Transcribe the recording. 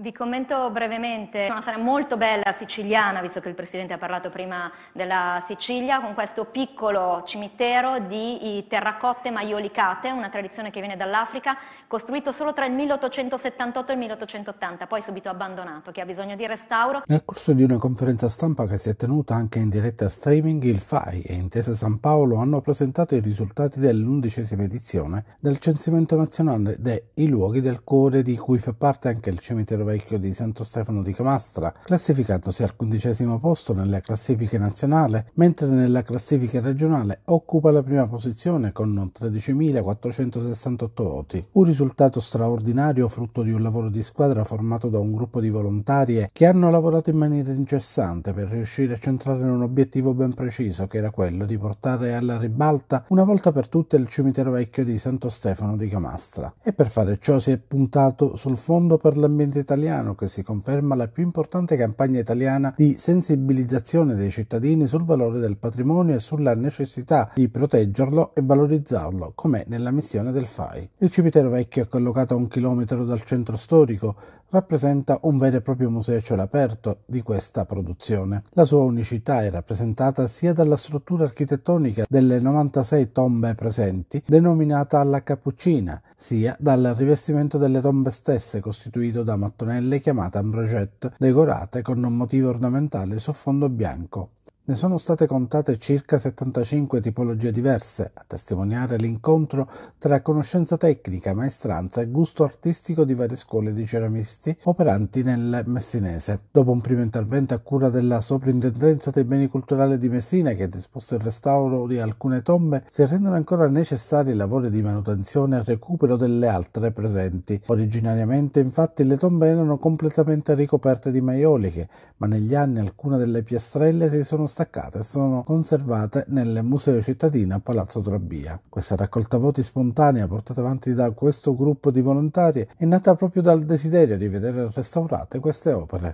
Vi commento brevemente una storia molto bella siciliana, visto che il Presidente ha parlato prima della Sicilia, con questo piccolo cimitero di terracotte maiolicate, una tradizione che viene dall'Africa, costruito solo tra il 1878 e il 1880, poi subito abbandonato, che ha bisogno di restauro. Nel corso di una conferenza stampa che si è tenuta anche in diretta streaming, il FAI e Intesa San Paolo hanno presentato i risultati dell'undicesima edizione del censimento nazionale dei luoghi del cuore di cui fa parte anche il cimitero Vecchio di Santo Stefano di Camastra, classificatosi al quindicesimo posto nelle classifiche nazionale, mentre nella classifica regionale occupa la prima posizione con 13.468 voti. Un risultato straordinario frutto di un lavoro di squadra formato da un gruppo di volontarie che hanno lavorato in maniera incessante per riuscire a centrare un obiettivo ben preciso che era quello di portare alla ribalta una volta per tutte il cimitero vecchio di Santo Stefano di Camastra. E per fare ciò si è puntato sul Fondo per l'Ambiente Italiano italiano che si conferma la più importante campagna italiana di sensibilizzazione dei cittadini sul valore del patrimonio e sulla necessità di proteggerlo e valorizzarlo, come nella missione del FAI. Il cimitero vecchio è collocato a un chilometro dal centro storico, rappresenta un vero e proprio museo a cielo aperto di questa produzione. La sua unicità è rappresentata sia dalla struttura architettonica delle 96 tombe presenti, denominata la Cappuccina, sia dal rivestimento delle tombe stesse costituito da mattoni nelle chiamate ambrogette decorate con un motivo ornamentale su fondo bianco. Ne sono state contate circa 75 tipologie diverse, a testimoniare l'incontro tra conoscenza tecnica, maestranza e gusto artistico di varie scuole di ceramisti operanti nel Messinese. Dopo un primo intervento a cura della Soprintendenza dei Beni Culturali di Messina, che ha disposto il restauro di alcune tombe, si rendono ancora necessari i lavori di manutenzione e recupero delle altre presenti. Originariamente, infatti, le tombe erano completamente ricoperte di maioliche, ma negli anni alcune delle piastrelle si sono state staccate sono conservate nel Museo Cittadino a Palazzo Trabia. Questa raccolta voti spontanea portata avanti da questo gruppo di volontari è nata proprio dal desiderio di vedere restaurate queste opere.